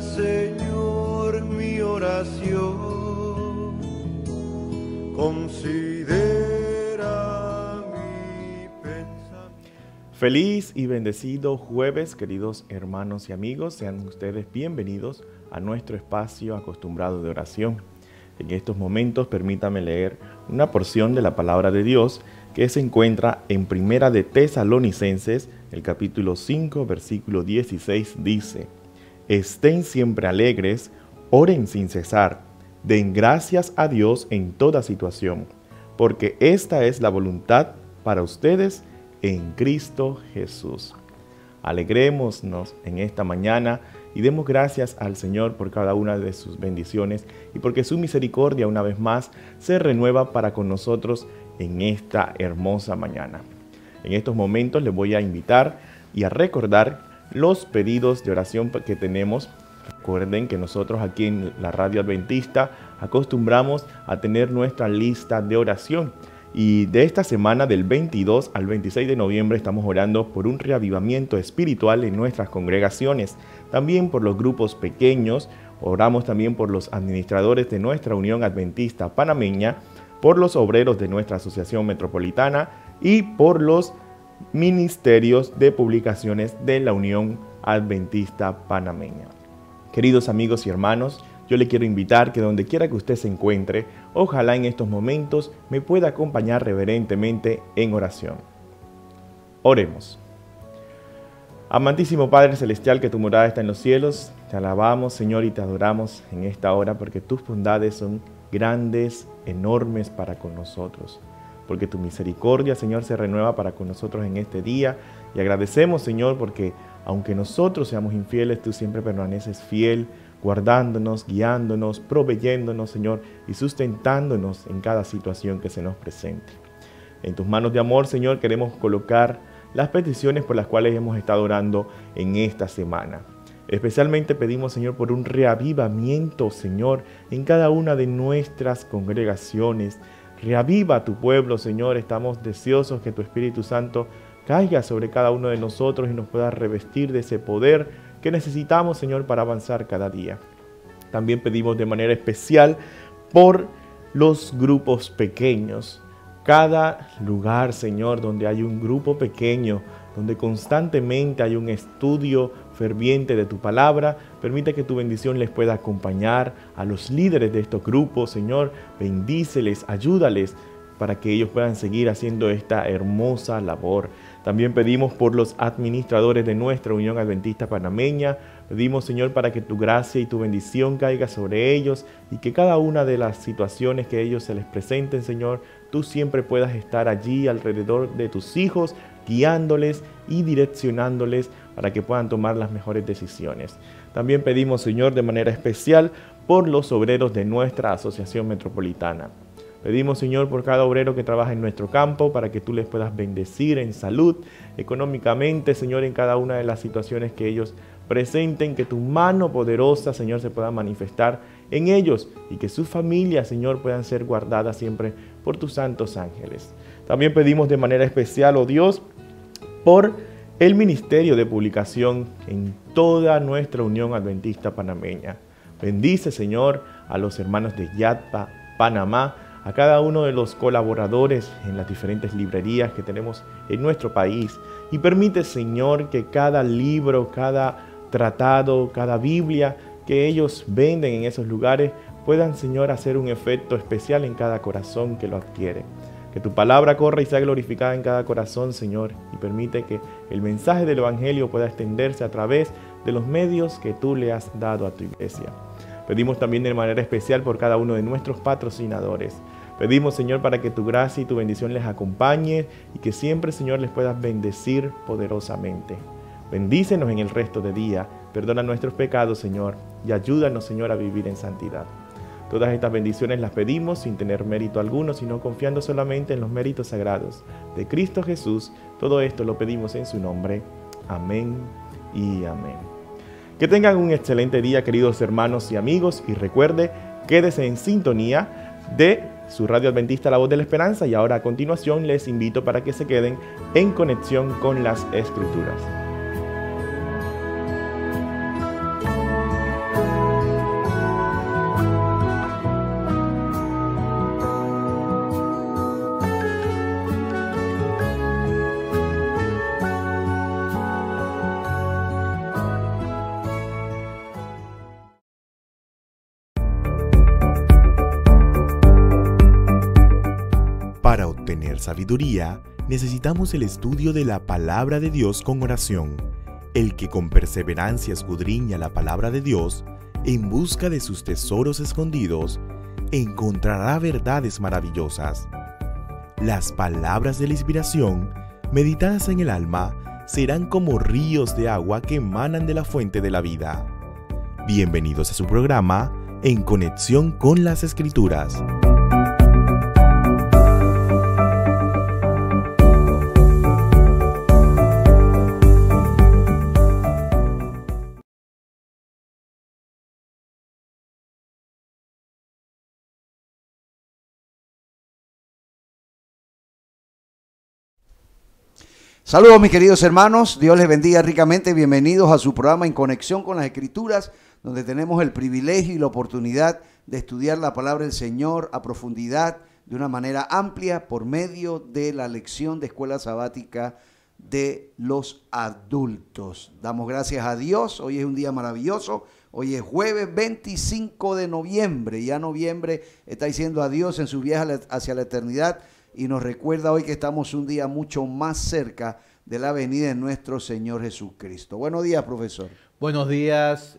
Señor, mi oración. Considera mi pensamiento. Feliz y bendecido jueves, queridos hermanos y amigos. Sean ustedes bienvenidos a nuestro espacio acostumbrado de oración. En estos momentos permítame leer una porción de la palabra de Dios que se encuentra en Primera de Tesalonicenses, el capítulo 5, versículo 16 dice: estén siempre alegres, oren sin cesar, den gracias a Dios en toda situación, porque esta es la voluntad para ustedes en Cristo Jesús. Alegrémonos en esta mañana y demos gracias al Señor por cada una de sus bendiciones y porque su misericordia una vez más se renueva para con nosotros en esta hermosa mañana. En estos momentos les voy a invitar y a recordar los pedidos de oración que tenemos. Recuerden que nosotros aquí en la radio adventista acostumbramos a tener nuestra lista de oración. Y de esta semana del 22 al 26 de noviembre estamos orando por un reavivamiento espiritual en nuestras congregaciones, también por los grupos pequeños, oramos también por los administradores de nuestra Unión Adventista Panameña, por los obreros de nuestra Asociación Metropolitana y por los ministerios de publicaciones de la Unión Adventista Panameña. Queridos amigos y hermanos, yo le quiero invitar que donde quiera que usted se encuentre, ojalá en estos momentos me pueda acompañar reverentemente en oración. Oremos. Amantísimo Padre Celestial, que tu morada está en los cielos, te alabamos Señor y te adoramos en esta hora porque tus bondades son grandes, enormes para con nosotros porque tu misericordia, Señor, se renueva para con nosotros en este día. Y agradecemos, Señor, porque aunque nosotros seamos infieles, tú siempre permaneces fiel, guardándonos, guiándonos, proveyéndonos, Señor, y sustentándonos en cada situación que se nos presente. En tus manos de amor, Señor, queremos colocar las peticiones por las cuales hemos estado orando en esta semana. Especialmente pedimos, Señor, por un reavivamiento, Señor, en cada una de nuestras congregaciones, Reaviva tu pueblo, Señor. Estamos deseosos que tu Espíritu Santo caiga sobre cada uno de nosotros y nos pueda revestir de ese poder que necesitamos, Señor, para avanzar cada día. También pedimos de manera especial por los grupos pequeños. Cada lugar, Señor, donde hay un grupo pequeño, donde constantemente hay un estudio ferviente de tu palabra. Permite que tu bendición les pueda acompañar a los líderes de estos grupos, Señor. Bendíceles, ayúdales para que ellos puedan seguir haciendo esta hermosa labor. También pedimos por los administradores de nuestra Unión Adventista Panameña. Pedimos, Señor, para que tu gracia y tu bendición caiga sobre ellos y que cada una de las situaciones que ellos se les presenten, Señor, tú siempre puedas estar allí alrededor de tus hijos, guiándoles y direccionándoles para que puedan tomar las mejores decisiones. También pedimos, Señor, de manera especial por los obreros de nuestra Asociación Metropolitana. Pedimos, Señor, por cada obrero que trabaja en nuestro campo, para que tú les puedas bendecir en salud, económicamente, Señor, en cada una de las situaciones que ellos presenten, que tu mano poderosa, Señor, se pueda manifestar en ellos y que sus familias, Señor, puedan ser guardadas siempre por tus santos ángeles. También pedimos de manera especial, oh Dios, por el ministerio de publicación en toda nuestra Unión Adventista Panameña. Bendice, Señor, a los hermanos de Yatpa, Panamá, a cada uno de los colaboradores en las diferentes librerías que tenemos en nuestro país. Y permite, Señor, que cada libro, cada tratado, cada Biblia que ellos venden en esos lugares puedan, Señor, hacer un efecto especial en cada corazón que lo adquiere. Que tu palabra corra y sea glorificada en cada corazón, Señor, y permite que el mensaje del Evangelio pueda extenderse a través de los medios que tú le has dado a tu iglesia. Pedimos también de manera especial por cada uno de nuestros patrocinadores. Pedimos, Señor, para que tu gracia y tu bendición les acompañe y que siempre, Señor, les puedas bendecir poderosamente. Bendícenos en el resto de día, perdona nuestros pecados, Señor, y ayúdanos, Señor, a vivir en santidad. Todas estas bendiciones las pedimos sin tener mérito alguno, sino confiando solamente en los méritos sagrados de Cristo Jesús. Todo esto lo pedimos en su nombre. Amén y amén. Que tengan un excelente día, queridos hermanos y amigos, y recuerde, quédese en sintonía de su radio adventista La Voz de la Esperanza y ahora a continuación les invito para que se queden en conexión con las escrituras. necesitamos el estudio de la palabra de Dios con oración. El que con perseverancia escudriña la palabra de Dios, en busca de sus tesoros escondidos, encontrará verdades maravillosas. Las palabras de la inspiración, meditadas en el alma, serán como ríos de agua que emanan de la fuente de la vida. Bienvenidos a su programa En Conexión con las Escrituras. Saludos mis queridos hermanos, Dios les bendiga ricamente, bienvenidos a su programa en conexión con las escrituras, donde tenemos el privilegio y la oportunidad de estudiar la palabra del Señor a profundidad, de una manera amplia, por medio de la lección de escuela sabática de los adultos. Damos gracias a Dios, hoy es un día maravilloso, hoy es jueves 25 de noviembre, ya noviembre está diciendo adiós en su viaje hacia la eternidad y nos recuerda hoy que estamos un día mucho más cerca de la venida de nuestro Señor Jesucristo. Buenos días, profesor. Buenos días,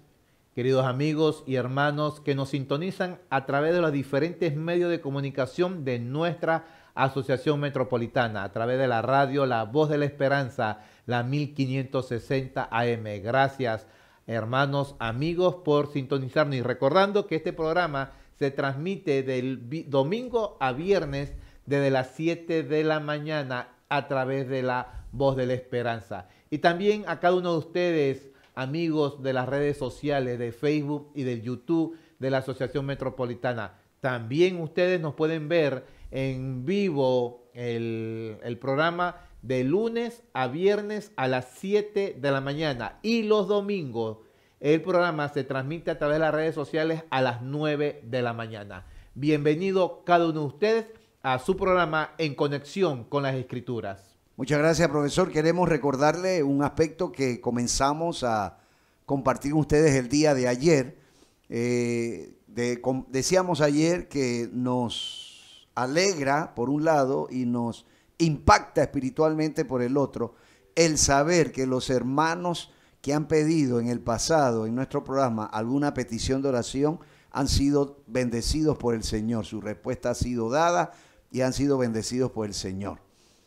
queridos amigos y hermanos que nos sintonizan a través de los diferentes medios de comunicación de nuestra Asociación Metropolitana, a través de la radio La Voz de la Esperanza, la 1560 AM. Gracias, hermanos, amigos, por sintonizarnos y recordando que este programa se transmite del domingo a viernes desde las 7 de la mañana a través de la voz de la esperanza. Y también a cada uno de ustedes, amigos de las redes sociales, de Facebook y de YouTube de la Asociación Metropolitana. También ustedes nos pueden ver en vivo el, el programa de lunes a viernes a las 7 de la mañana y los domingos. El programa se transmite a través de las redes sociales a las 9 de la mañana. Bienvenido cada uno de ustedes a su programa En Conexión con las Escrituras. Muchas gracias, profesor. Queremos recordarle un aspecto que comenzamos a compartir con ustedes el día de ayer. Eh, decíamos ayer que nos alegra por un lado y nos impacta espiritualmente por el otro el saber que los hermanos que han pedido en el pasado, en nuestro programa, alguna petición de oración, han sido bendecidos por el Señor. Su respuesta ha sido dada, y han sido bendecidos por el Señor.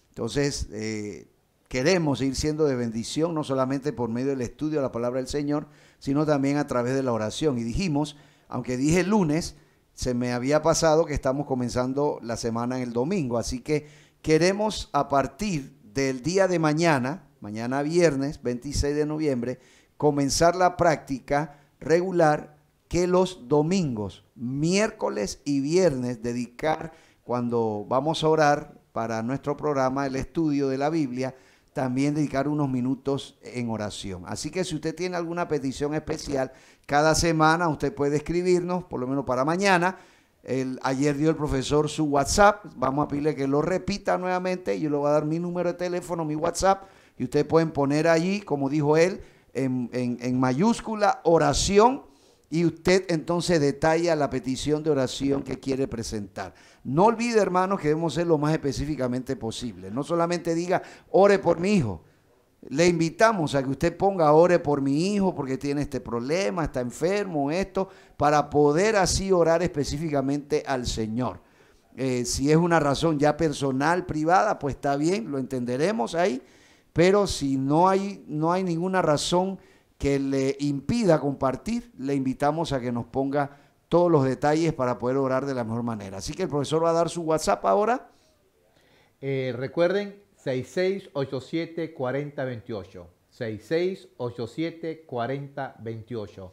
Entonces, eh, queremos ir siendo de bendición, no solamente por medio del estudio de la palabra del Señor, sino también a través de la oración. Y dijimos, aunque dije lunes, se me había pasado que estamos comenzando la semana en el domingo, así que queremos a partir del día de mañana, mañana viernes 26 de noviembre, comenzar la práctica regular que los domingos, miércoles y viernes dedicar cuando vamos a orar para nuestro programa, el estudio de la Biblia, también dedicar unos minutos en oración. Así que si usted tiene alguna petición especial, cada semana usted puede escribirnos, por lo menos para mañana. El, ayer dio el profesor su WhatsApp, vamos a pedirle que lo repita nuevamente, yo le voy a dar mi número de teléfono, mi WhatsApp, y ustedes pueden poner allí, como dijo él, en, en mayúscula, oración y usted entonces detalla la petición de oración que quiere presentar. No olvide, hermanos, que debemos ser lo más específicamente posible. No solamente diga, ore por mi hijo. Le invitamos a que usted ponga, ore por mi hijo porque tiene este problema, está enfermo, esto, para poder así orar específicamente al Señor. Eh, si es una razón ya personal, privada, pues está bien, lo entenderemos ahí. Pero si no hay, no hay ninguna razón que le impida compartir, le invitamos a que nos ponga todos los detalles para poder orar de la mejor manera. Así que el profesor va a dar su WhatsApp ahora. Eh, recuerden, 6687-4028. 6687-4028.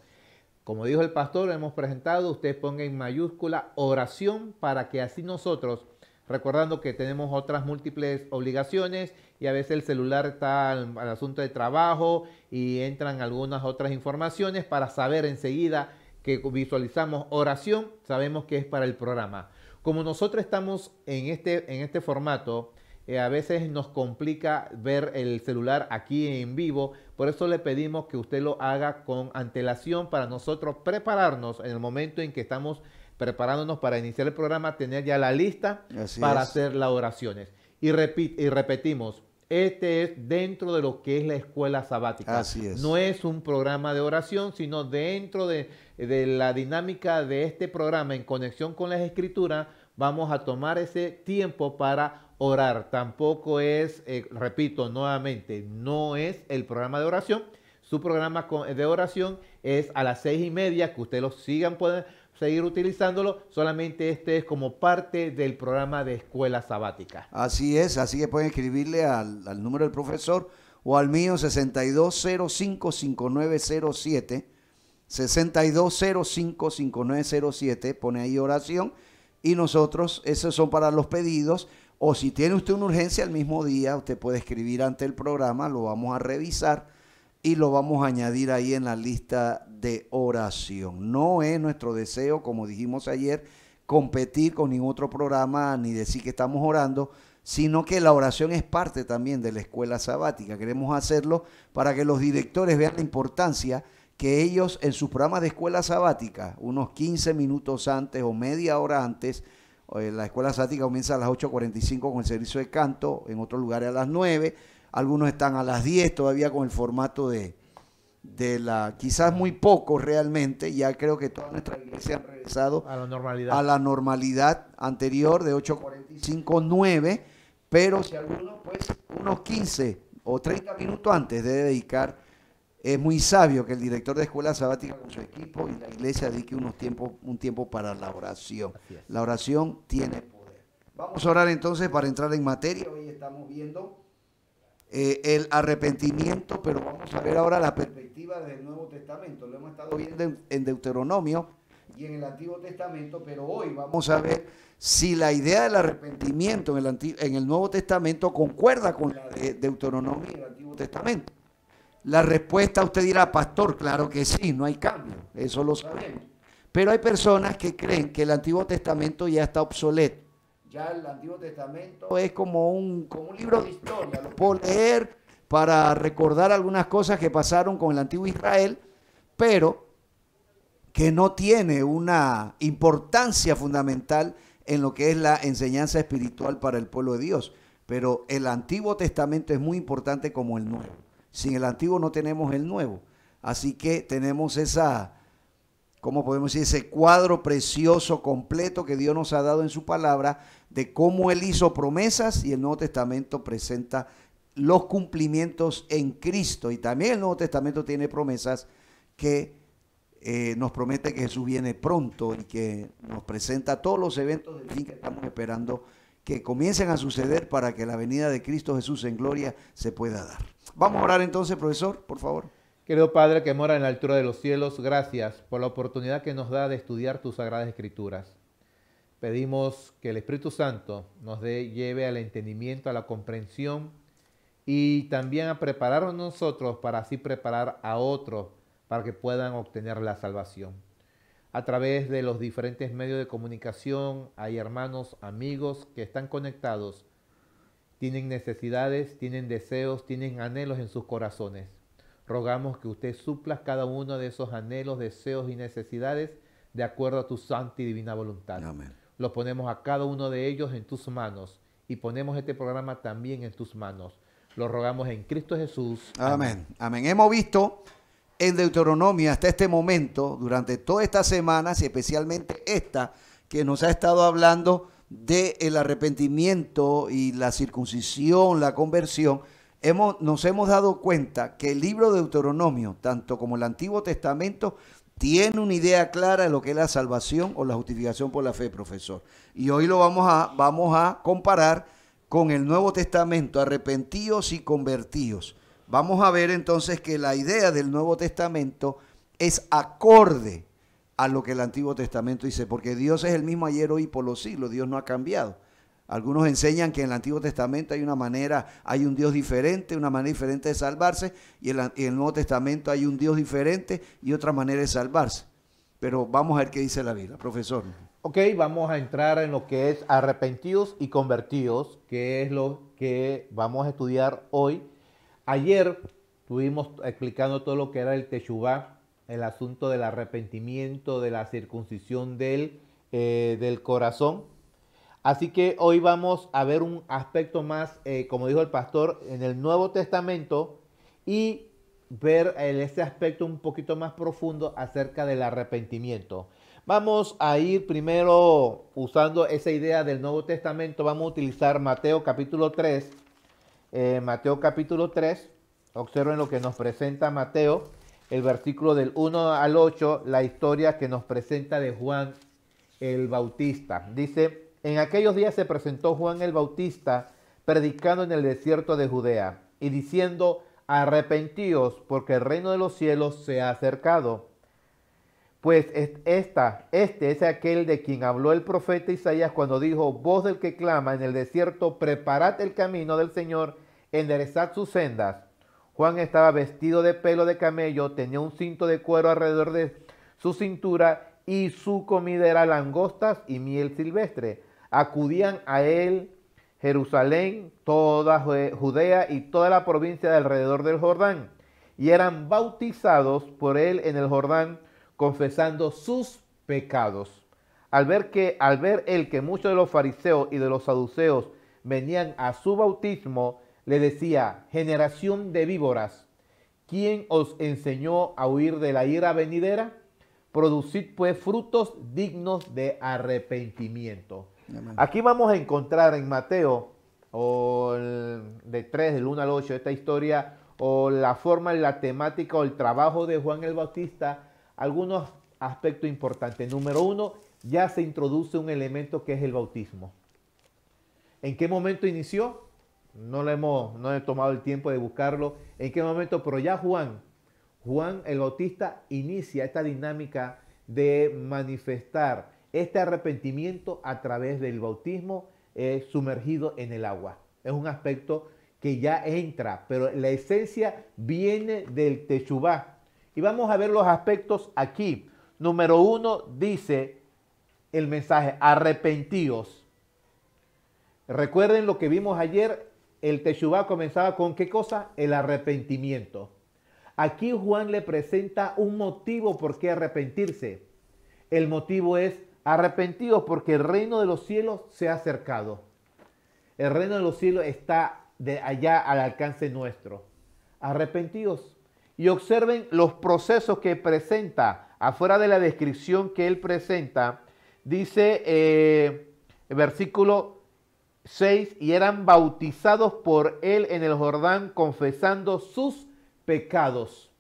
Como dijo el pastor, lo hemos presentado, usted ponga en mayúscula oración para que así nosotros Recordando que tenemos otras múltiples obligaciones y a veces el celular está al, asunto de trabajo y entran algunas otras informaciones para saber enseguida que visualizamos oración, sabemos que es para el programa. Como nosotros estamos en este, en este formato, eh, a veces nos complica ver el celular aquí en vivo, por eso le pedimos que usted lo haga con antelación para nosotros prepararnos en el momento en que estamos preparándonos para iniciar el programa, tener ya la lista para hacer las oraciones. Y, y repetimos, este es dentro de lo que es la escuela sabática. Así es. No es un programa de oración, sino dentro de, la dinámica de este programa en conexión con las escrituras, vamos a tomar ese tiempo para orar. Tampoco es, eh, repito nuevamente, no es el programa de oración. Su programa de oración es a las seis y media, que ustedes lo sigan, pueden seguir utilizándolo, solamente este es como parte del programa de escuela sabática. Así es, así que pueden escribirle al, número del profesor o al mío 62055907, 62055907, pone ahí oración y nosotros, esos son para los pedidos. O si tiene usted una urgencia el mismo día, usted puede escribir ante el programa, lo vamos a revisar y lo vamos a añadir ahí en la lista de oración. No es nuestro deseo, como dijimos ayer, competir con ningún otro programa ni decir que estamos orando, sino que la oración es parte también de la escuela sabática. Queremos hacerlo para que los directores vean la importancia que ellos en sus programas de escuela sabática, unos 15 minutos antes o media hora antes, eh, la escuela sabática comienza a las 8.45 con el servicio de canto, en otro lugar a las 9, algunos están a las 10 todavía con el formato de, de la, quizás muy poco realmente, ya creo que toda nuestra iglesia ha regresado a la normalidad, a la normalidad anterior de 8.45, 9, pero si alguno, pues unos 15 o 30 minutos antes de dedicar, es muy sabio que el director de escuela sabática con su equipo y la iglesia dedique unos tiempos, un tiempo para la oración. La oración tiene poder. Vamos a orar entonces para entrar en materia. Hoy estamos viendo eh, el arrepentimiento, pero vamos a ver ahora la perspectiva del Nuevo Testamento. Lo hemos estado viendo en, Deuteronomio y en el Antiguo Testamento, pero hoy vamos a ver si la idea del arrepentimiento en el, en el Nuevo Testamento concuerda con la de Deuteronomio y el Antiguo Testamento. La respuesta usted dirá, pastor, claro que sí, no hay cambio, eso lo sabemos. Pero hay personas que creen que el Antiguo Testamento ya está obsoleto ya el Antiguo Testamento es como un, libro de historia, lo puedo leer para recordar algunas cosas que pasaron con el antiguo Israel, pero que no tiene una importancia fundamental en lo que es la enseñanza espiritual para el pueblo de Dios. Pero el Antiguo Testamento es muy importante como el Nuevo. Sin el Antiguo no tenemos el Nuevo. Así que tenemos esa, ¿cómo podemos decir? Ese cuadro precioso, completo que Dios nos ha dado en su palabra de cómo Él hizo promesas y el Nuevo Testamento presenta los cumplimientos en Cristo. Y también el Nuevo Testamento tiene promesas que eh, nos promete que Jesús viene pronto y que nos presenta todos los eventos del fin que estamos esperando que comiencen a suceder para que la venida de Cristo Jesús en gloria se pueda dar. Vamos a orar entonces, profesor, por favor. Querido Padre que mora en la altura de los cielos, gracias por la oportunidad que nos da de estudiar tus sagradas escrituras. Pedimos que el Espíritu Santo nos dé, lleve al entendimiento, a la comprensión y también a prepararnos nosotros para así preparar a otros para que puedan obtener la salvación. A través de los diferentes medios de comunicación hay hermanos, amigos que están conectados, tienen necesidades, tienen deseos, tienen anhelos en sus corazones. Rogamos que usted supla cada uno de esos anhelos, deseos y necesidades de acuerdo a tu santa y divina voluntad. Amén. Los ponemos a cada uno de ellos en tus manos y ponemos este programa también en tus manos. Lo rogamos en Cristo Jesús. Amén. Amén. Hemos visto en Deuteronomio hasta este momento, durante todas estas semanas y especialmente esta, que nos ha estado hablando del el arrepentimiento y la circuncisión, la conversión nos hemos dado cuenta que el libro de Deuteronomio, tanto como el Antiguo Testamento, tiene una idea clara de lo que es la salvación o la justificación por la fe, profesor. Y hoy lo vamos a, vamos a comparar con el Nuevo Testamento, arrepentidos y convertidos. Vamos a ver entonces que la idea del Nuevo Testamento es acorde a lo que el Antiguo Testamento dice, porque Dios es el mismo ayer, hoy y por los siglos, Dios no ha cambiado. Algunos enseñan que en el Antiguo Testamento hay una manera, hay un Dios diferente, una manera diferente de salvarse, y en, el Nuevo Testamento hay un Dios diferente y otra manera de salvarse. Pero vamos a ver qué dice la Biblia, profesor. Ok, vamos a entrar en lo que es arrepentidos y convertidos, que es lo que vamos a estudiar hoy. Ayer estuvimos explicando todo lo que era el Teshuvah, el asunto del arrepentimiento, de la circuncisión del eh, corazón Así que hoy vamos a ver un aspecto más, eh, como dijo el pastor, en el Nuevo Testamento y ver ese aspecto un poquito más profundo acerca del arrepentimiento. Vamos a ir primero usando esa idea del Nuevo Testamento. Vamos a utilizar Mateo capítulo 3. Eh, Mateo capítulo 3. Observen lo que nos presenta Mateo. El versículo del 1 al 8. La historia que nos presenta de Juan el Bautista. Dice, en aquellos días se presentó Juan el Bautista predicando en el desierto de Judea y diciendo, arrepentíos porque el reino de los cielos se ha acercado. Pues esta, este es aquel de quien habló el profeta Isaías cuando dijo, voz del que clama en el desierto, preparad el camino del Señor, enderezad sus sendas. Juan estaba vestido de pelo de camello, tenía un cinto de cuero alrededor de su cintura y su comida era langostas y miel silvestre. Acudían a él Jerusalén, toda Judea y toda la provincia alrededor del Jordán, y eran bautizados por él en el Jordán, confesando sus pecados. Al ver que al ver él que muchos de los fariseos y de los saduceos venían a su bautismo, le decía, generación de víboras, ¿quién os enseñó a huir de la ira venidera? Producid pues frutos dignos de arrepentimiento. Aquí vamos a encontrar en Mateo, o de 3, del 1 al 8, esta historia, o la forma, la temática, o el trabajo de Juan el Bautista, algunos aspectos importantes. Número uno, ya se introduce un elemento que es el bautismo. ¿En qué momento inició? No le hemos, no he tomado el tiempo de buscarlo. ¿En qué momento? Pero ya Juan, Juan el Bautista inicia esta dinámica de manifestar este arrepentimiento a través del bautismo es sumergido en el agua. Es un aspecto que ya entra, pero la esencia viene del Techubá. Y vamos a ver los aspectos aquí. Número uno dice el mensaje, arrepentidos. Recuerden lo que vimos ayer, el Techubá comenzaba con qué cosa? El arrepentimiento. Aquí Juan le presenta un motivo por qué arrepentirse. El motivo es Arrepentidos porque el reino de los cielos se ha acercado. El reino de los cielos está de allá al alcance nuestro. Arrepentidos y observen los procesos que presenta afuera de la descripción que él presenta. Dice el eh, versículo 6, y eran bautizados por él en el Jordán confesando sus pecados.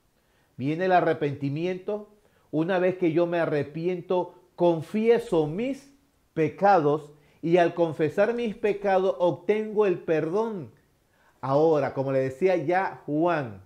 Viene el arrepentimiento. Una vez que yo me arrepiento, confieso mis pecados y al confesar mis pecados obtengo el perdón. Ahora, como le decía ya Juan,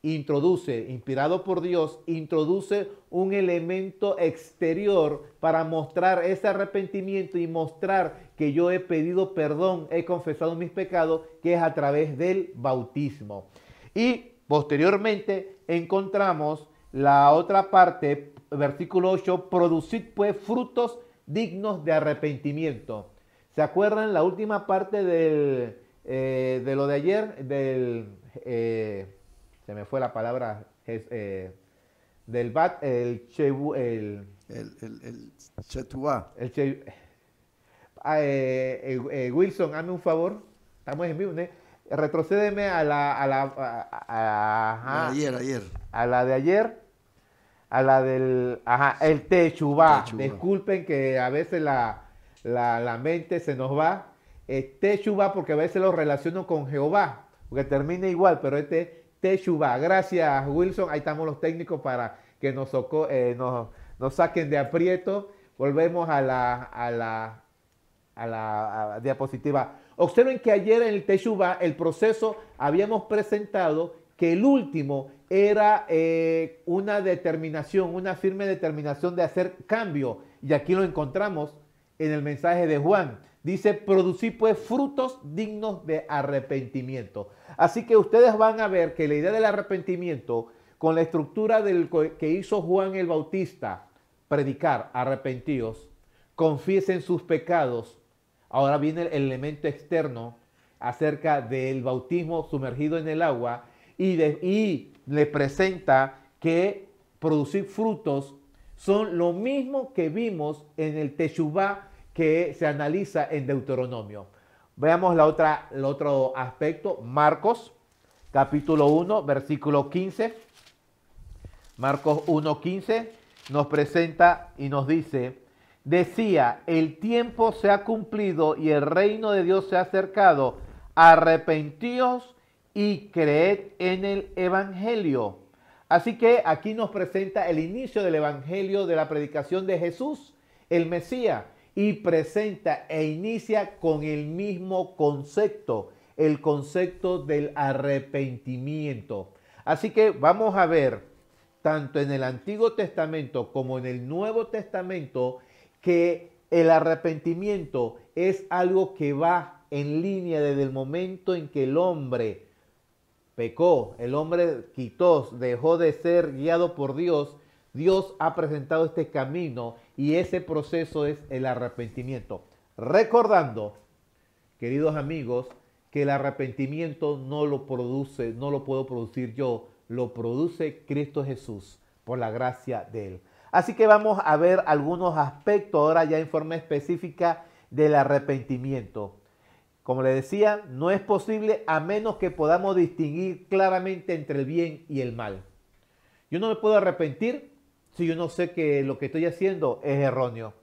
introduce, inspirado por Dios, introduce un elemento exterior para mostrar ese arrepentimiento y mostrar que yo he pedido perdón, he confesado mis pecados, que es a través del bautismo. Y posteriormente encontramos la otra parte versículo 8, producid pues frutos dignos de arrepentimiento. ¿Se acuerdan la última parte del, eh, de lo de ayer? Del, eh, se me fue la palabra, eh, del bat, el che el... El, ah, Wilson, hazme un favor. Estamos en vivo. Retrocédeme a la, la, ayer, ayer. A la de ayer a la del, ajá, el techubá. Disculpen que a veces la, mente se nos va. este porque a veces lo relaciono con Jehová, porque termina igual, pero este Techubá. Gracias, Wilson. Ahí estamos los técnicos para que nos, eh, nos, saquen de aprieto. Volvemos a la, a la, a la, diapositiva. Observen que ayer en el Techubá, el proceso, habíamos presentado que el último era eh, una determinación, una firme determinación de hacer cambio. Y aquí lo encontramos en el mensaje de Juan. Dice, producí pues frutos dignos de arrepentimiento. Así que ustedes van a ver que la idea del arrepentimiento, con la estructura del que hizo Juan el Bautista, predicar, arrepentidos, confiesen sus pecados. Ahora viene el elemento externo acerca del bautismo sumergido en el agua y, de, y le presenta que producir frutos son lo mismo que vimos en el Teshuvah que se analiza en Deuteronomio. Veamos la otra, el otro aspecto, Marcos, capítulo 1, versículo 15. Marcos 1, 15 nos presenta y nos dice, decía, el tiempo se ha cumplido y el reino de Dios se ha acercado, arrepentíos y creed en el Evangelio. Así que aquí nos presenta el inicio del Evangelio de la predicación de Jesús, el Mesías, y presenta e inicia con el mismo concepto, el concepto del arrepentimiento. Así que vamos a ver, tanto en el Antiguo Testamento como en el Nuevo Testamento, que el arrepentimiento es algo que va en línea desde el momento en que el hombre pecó, el hombre quitó, dejó de ser guiado por Dios, Dios ha presentado este camino y ese proceso es el arrepentimiento. Recordando, queridos amigos, que el arrepentimiento no lo produce, no lo puedo producir yo, lo produce Cristo Jesús por la gracia de Él. Así que vamos a ver algunos aspectos ahora ya en forma específica del arrepentimiento. Como le decía, no es posible a menos que podamos distinguir claramente entre el bien y el mal. Yo no me puedo arrepentir si yo no sé que lo que estoy haciendo es erróneo.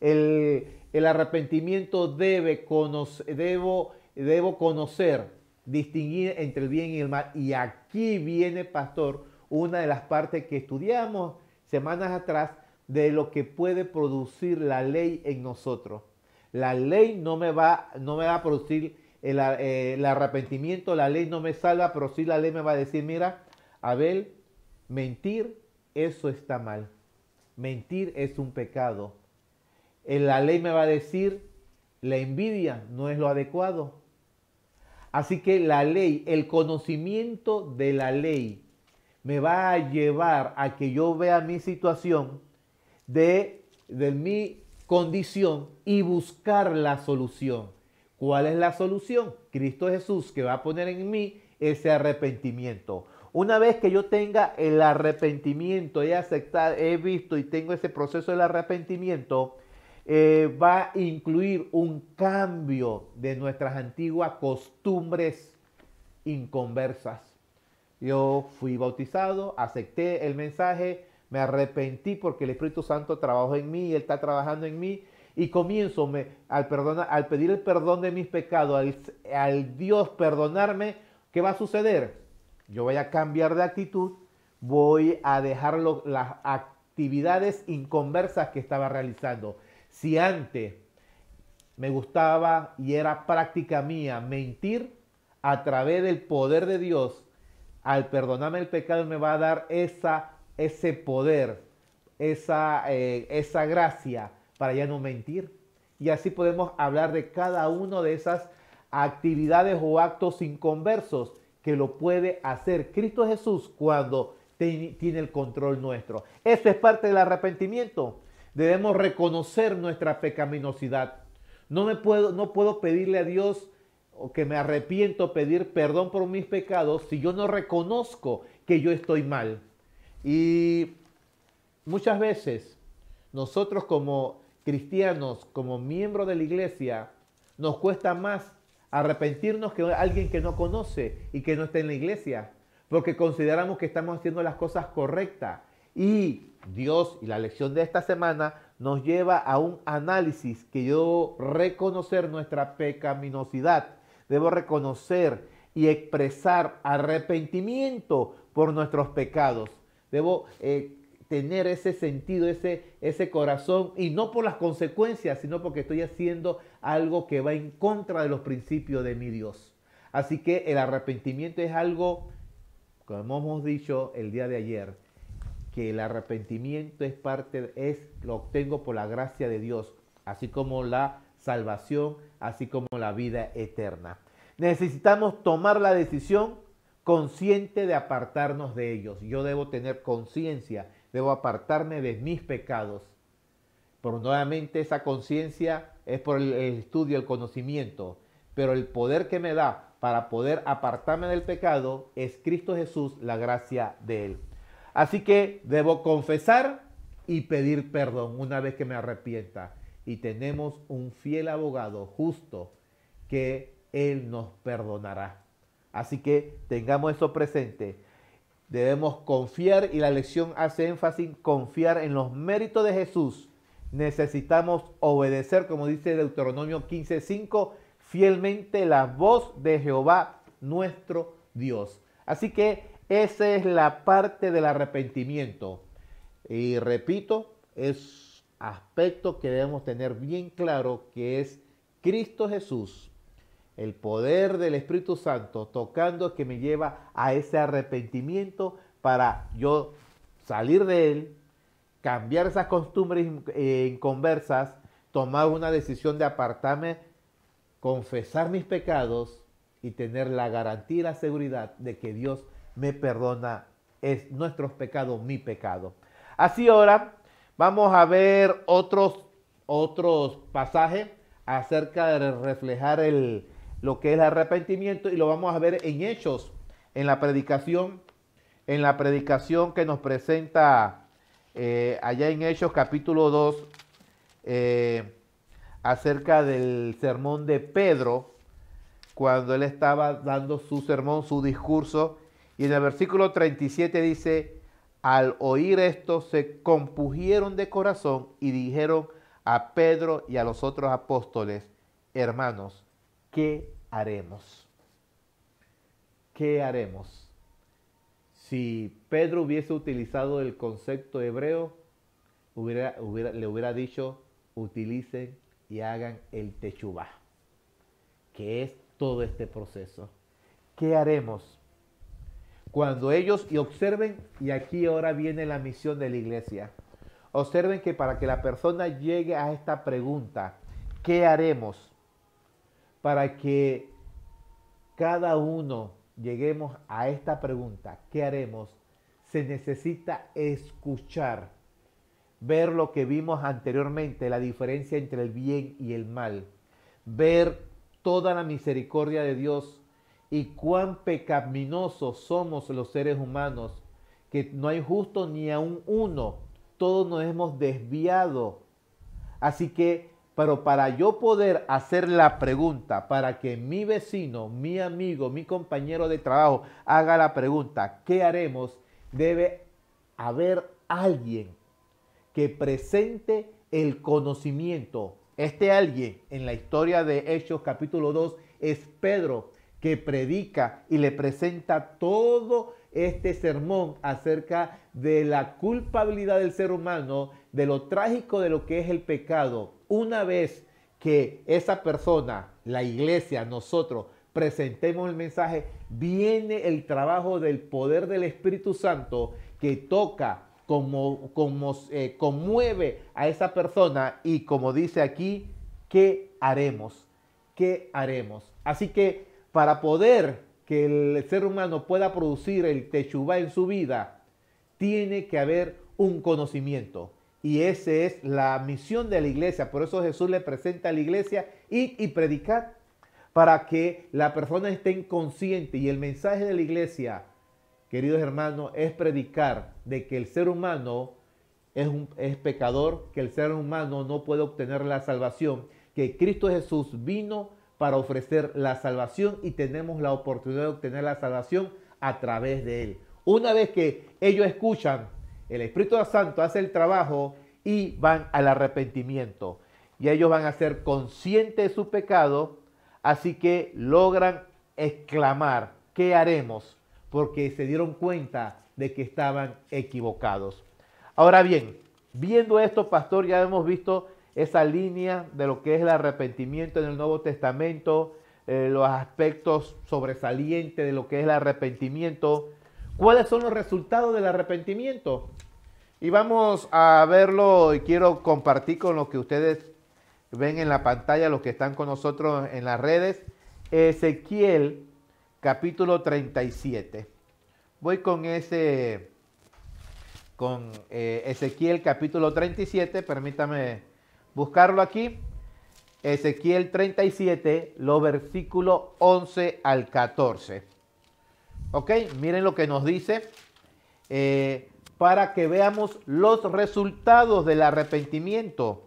El, arrepentimiento debe conocer, debo, debo conocer, distinguir entre el bien y el mal. Y aquí viene, pastor, una de las partes que estudiamos semanas atrás de lo que puede producir la ley en nosotros. La ley no me va, no me a producir eh, el, arrepentimiento, la ley no me salva, pero sí la ley me va a decir, mira, Abel, mentir, eso está mal. Mentir es un pecado. Eh, la ley me va a decir, la envidia no es lo adecuado. Así que la ley, el conocimiento de la ley, me va a llevar a que yo vea mi situación de, de mi condición y buscar la solución. ¿Cuál es la solución? Cristo Jesús que va a poner en mí ese arrepentimiento. Una vez que yo tenga el arrepentimiento, he aceptado, he visto y tengo ese proceso del arrepentimiento, eh, va a incluir un cambio de nuestras antiguas costumbres inconversas. Yo fui bautizado, acepté el mensaje, me arrepentí porque el Espíritu Santo trabajó en mí, Él está trabajando en mí. Y comienzo al, pedir el perdón de mis pecados, al, Dios perdonarme, ¿qué va a suceder? Yo voy a cambiar de actitud, voy a dejar las actividades inconversas que estaba realizando. Si antes me gustaba y era práctica mía mentir, a través del poder de Dios, al perdonarme el pecado me va a dar esa ese poder, eh, esa, gracia para ya no mentir. Y así podemos hablar de cada una de esas actividades o actos inconversos que lo puede hacer Cristo Jesús cuando tiene el control nuestro. Esto es parte del arrepentimiento. Debemos reconocer nuestra pecaminosidad. No, me puedo, no puedo pedirle a Dios o que me arrepiento, pedir perdón por mis pecados si yo no reconozco que yo estoy mal. Y muchas veces nosotros como cristianos, como miembros de la iglesia, nos cuesta más arrepentirnos que alguien que no conoce y que no está en la iglesia, porque consideramos que estamos haciendo las cosas correctas. Y Dios y la lección de esta semana nos lleva a un análisis que yo reconocer nuestra pecaminosidad. Debo reconocer y expresar arrepentimiento por nuestros pecados debo eh, tener ese sentido, ese, ese corazón, y no por las consecuencias, sino porque estoy haciendo algo que va en contra de los principios de mi Dios. Así que el arrepentimiento es algo, como hemos dicho el día de ayer, que el arrepentimiento es parte, es lo obtengo por la gracia de Dios, así como la salvación, así como la vida eterna. Necesitamos tomar la decisión consciente de apartarnos de ellos. Yo debo tener conciencia, debo apartarme de mis pecados. Pero nuevamente esa conciencia es por el, estudio, el conocimiento. Pero el poder que me da para poder apartarme del pecado es Cristo Jesús, la gracia de Él. Así que debo confesar y pedir perdón una vez que me arrepienta. Y tenemos un fiel abogado justo que Él nos perdonará. Así que tengamos eso presente. Debemos confiar y la lección hace énfasis confiar en los méritos de Jesús. Necesitamos obedecer, como dice Deuteronomio 15:5, fielmente la voz de Jehová, nuestro Dios. Así que esa es la parte del arrepentimiento. Y repito, es aspecto que debemos tener bien claro que es Cristo Jesús el poder del Espíritu Santo tocando que me lleva a ese arrepentimiento para yo salir de él, cambiar esas costumbres en conversas, tomar una decisión de apartarme, confesar mis pecados y tener la garantía y la seguridad de que Dios me perdona es nuestros pecados, mi pecado. Así ahora vamos a ver otros, otros pasajes acerca de reflejar el, lo que es el arrepentimiento y lo vamos a ver en hechos, en la predicación, en la predicación que nos presenta eh, allá en hechos capítulo 2, eh, acerca del sermón de Pedro, cuando él estaba dando su sermón, su discurso, y en el versículo 37 dice, al oír esto se compugieron de corazón y dijeron a Pedro y a los otros apóstoles, hermanos, que haremos? ¿Qué haremos? Si Pedro hubiese utilizado el concepto hebreo, le hubiera dicho, utilicen y hagan el techubá, que es todo este proceso. ¿Qué haremos? Cuando ellos, y observen, y aquí ahora viene la misión de la iglesia, observen que para que la persona llegue a esta pregunta, ¿qué haremos? para que cada uno lleguemos a esta pregunta, ¿qué haremos? Se necesita escuchar, ver lo que vimos anteriormente, la diferencia entre el bien y el mal, ver toda la misericordia de Dios y cuán pecaminosos somos los seres humanos, que no hay justo ni a un uno, todos nos hemos desviado. Así que pero para yo poder hacer la pregunta, para que mi vecino, mi amigo, mi compañero de trabajo haga la pregunta, ¿qué haremos? Debe haber alguien que presente el conocimiento. Este alguien en la historia de Hechos capítulo 2 es Pedro, que predica y le presenta todo este sermón acerca de la culpabilidad del ser humano, de lo trágico de lo que es el pecado una vez que esa persona, la iglesia, nosotros presentemos el mensaje, viene el trabajo del poder del Espíritu Santo que toca, como, como eh, conmueve a esa persona y como dice aquí, ¿qué haremos? ¿Qué haremos? Así que para poder que el ser humano pueda producir el techubá en su vida, tiene que haber un conocimiento. Y esa es la misión de la iglesia. Por eso Jesús le presenta a la iglesia y, y predicar para que la persona esté consciente. Y el mensaje de la iglesia, queridos hermanos, es predicar de que el ser humano es, un, es pecador, que el ser humano no puede obtener la salvación, que Cristo Jesús vino para ofrecer la salvación y tenemos la oportunidad de obtener la salvación a través de Él. Una vez que ellos escuchan el Espíritu Santo hace el trabajo y van al arrepentimiento. Y ellos van a ser conscientes de su pecado, así que logran exclamar, ¿qué haremos? Porque se dieron cuenta de que estaban equivocados. Ahora bien, viendo esto, pastor, ya hemos visto esa línea de lo que es el arrepentimiento en el Nuevo Testamento, eh, los aspectos sobresalientes de lo que es el arrepentimiento. ¿Cuáles son los resultados del arrepentimiento? Y vamos a verlo y quiero compartir con los que ustedes ven en la pantalla, los que están con nosotros en las redes. Ezequiel capítulo 37. Voy con ese, con eh, Ezequiel capítulo 37, permítame buscarlo aquí. Ezequiel 37, los versículos 11 al 14. ¿Ok? Miren lo que nos dice. Eh, para que veamos los resultados del arrepentimiento.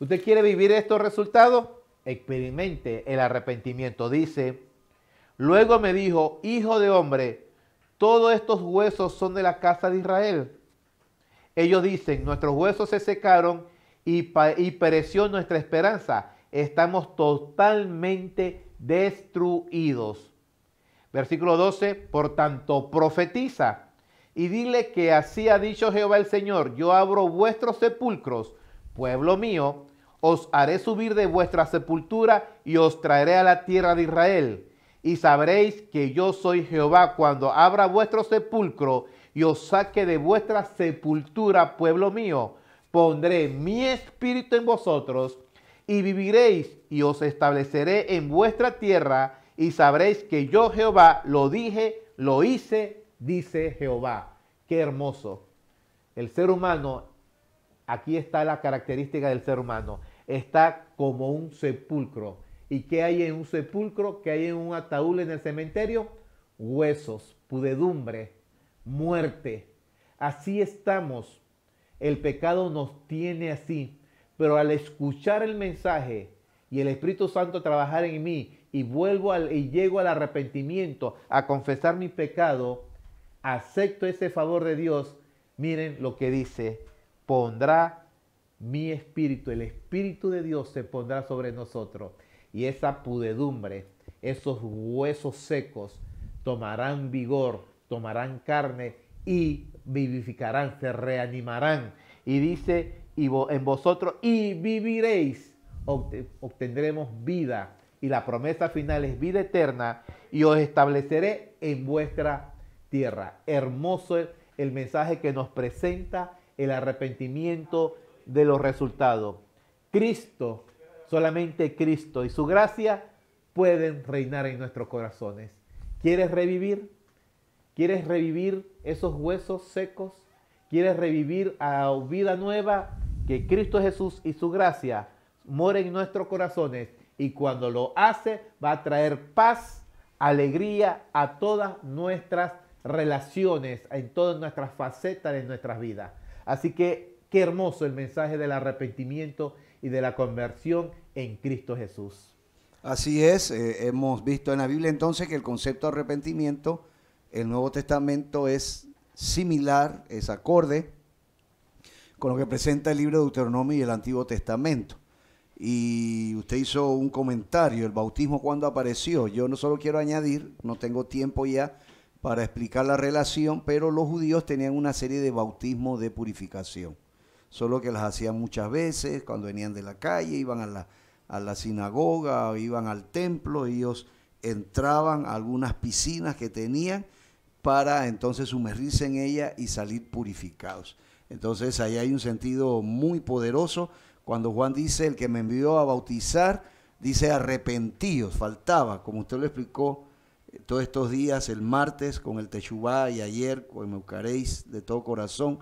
¿Usted quiere vivir estos resultados? Experimente el arrepentimiento. Dice, luego me dijo, hijo de hombre, todos estos huesos son de la casa de Israel. Ellos dicen, nuestros huesos se secaron y, y pereció nuestra esperanza. Estamos totalmente destruidos. Versículo 12, por tanto, profetiza y dile que así ha dicho Jehová el Señor, yo abro vuestros sepulcros, pueblo mío, os haré subir de vuestra sepultura y os traeré a la tierra de Israel. Y sabréis que yo soy Jehová cuando abra vuestro sepulcro y os saque de vuestra sepultura, pueblo mío. Pondré mi espíritu en vosotros y viviréis y os estableceré en vuestra tierra y sabréis que yo Jehová lo dije, lo hice, dice Jehová. Qué hermoso. El ser humano, aquí está la característica del ser humano, está como un sepulcro. ¿Y qué hay en un sepulcro? ¿Qué hay en un ataúd en el cementerio? Huesos, pudedumbre, muerte. Así estamos. El pecado nos tiene así. Pero al escuchar el mensaje y el Espíritu Santo trabajar en mí y vuelvo al, y llego al arrepentimiento, a confesar mi pecado, acepto ese favor de Dios, miren lo que dice, pondrá mi espíritu, el espíritu de Dios se pondrá sobre nosotros y esa pudedumbre, esos huesos secos tomarán vigor, tomarán carne y vivificarán, se reanimarán. Y dice, y en vosotros, y viviréis obtendremos vida y la promesa final es vida eterna y os estableceré en vuestra tierra. Hermoso el mensaje que nos presenta el arrepentimiento de los resultados. Cristo, solamente Cristo y su gracia pueden reinar en nuestros corazones. ¿Quieres revivir? ¿Quieres revivir esos huesos secos? ¿Quieres revivir a vida nueva? Que Cristo Jesús y su gracia mora en nuestros corazones y cuando lo hace va a traer paz, alegría a todas nuestras relaciones, en todas nuestras facetas de nuestras vidas. Así que qué hermoso el mensaje del arrepentimiento y de la conversión en Cristo Jesús. Así es, eh, hemos visto en la Biblia entonces que el concepto de arrepentimiento, el Nuevo Testamento es similar, es acorde con lo que presenta el libro de Deuteronomio y el Antiguo Testamento y usted hizo un comentario, el bautismo cuando apareció. Yo no solo quiero añadir, no tengo tiempo ya para explicar la relación, pero los judíos tenían una serie de bautismos de purificación, solo que las hacían muchas veces, cuando venían de la calle, iban a la, a la sinagoga, iban al templo, ellos entraban a algunas piscinas que tenían para entonces sumergirse en ella y salir purificados. Entonces ahí hay un sentido muy poderoso cuando Juan dice, el que me envió a bautizar, dice arrepentidos, faltaba, como usted lo explicó eh, todos estos días, el martes con el Techubá y ayer con Eucaréis de todo corazón.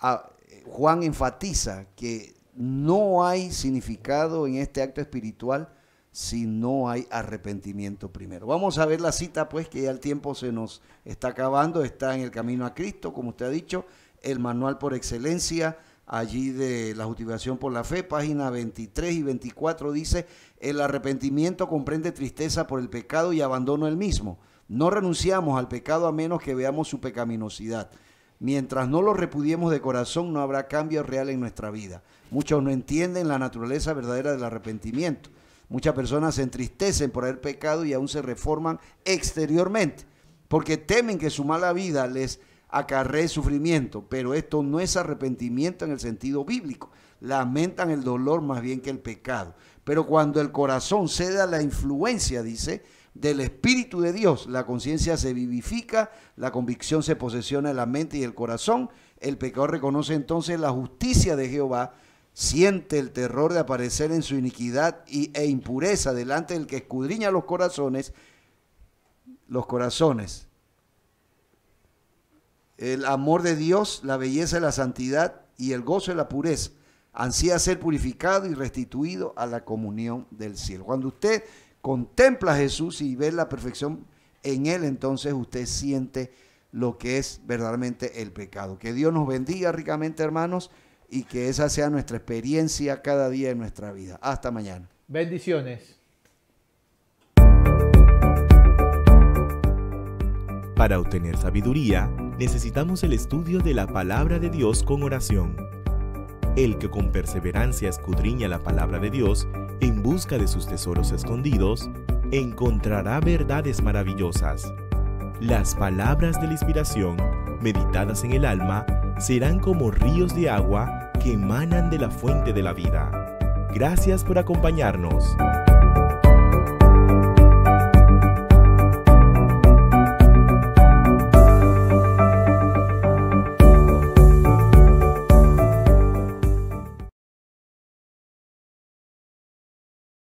Ah, eh, Juan enfatiza que no hay significado en este acto espiritual si no hay arrepentimiento primero. Vamos a ver la cita, pues, que ya el tiempo se nos está acabando, está en el camino a Cristo, como usted ha dicho, el manual por excelencia allí de la justificación por la fe, página 23 y 24 dice, el arrepentimiento comprende tristeza por el pecado y abandono el mismo. No renunciamos al pecado a menos que veamos su pecaminosidad. Mientras no lo repudiemos de corazón, no habrá cambio real en nuestra vida. Muchos no entienden la naturaleza verdadera del arrepentimiento. Muchas personas se entristecen por haber pecado y aún se reforman exteriormente, porque temen que su mala vida les acarree sufrimiento, pero esto no es arrepentimiento en el sentido bíblico. Lamentan el dolor más bien que el pecado. Pero cuando el corazón ceda a la influencia, dice, del Espíritu de Dios, la conciencia se vivifica, la convicción se posesiona en la mente y el corazón, el pecador reconoce entonces la justicia de Jehová, siente el terror de aparecer en su iniquidad e impureza delante del que escudriña los corazones, los corazones, el amor de Dios, la belleza de la santidad y el gozo de la pureza, ansía ser purificado y restituido a la comunión del cielo. Cuando usted contempla a Jesús y ve la perfección en él, entonces usted siente lo que es verdaderamente el pecado. Que Dios nos bendiga ricamente, hermanos, y que esa sea nuestra experiencia cada día en nuestra vida. Hasta mañana. Bendiciones. Para obtener sabiduría, necesitamos el estudio de la palabra de Dios con oración. El que con perseverancia escudriña la palabra de Dios en busca de sus tesoros escondidos, encontrará verdades maravillosas. Las palabras de la inspiración, meditadas en el alma, serán como ríos de agua que emanan de la fuente de la vida. Gracias por acompañarnos.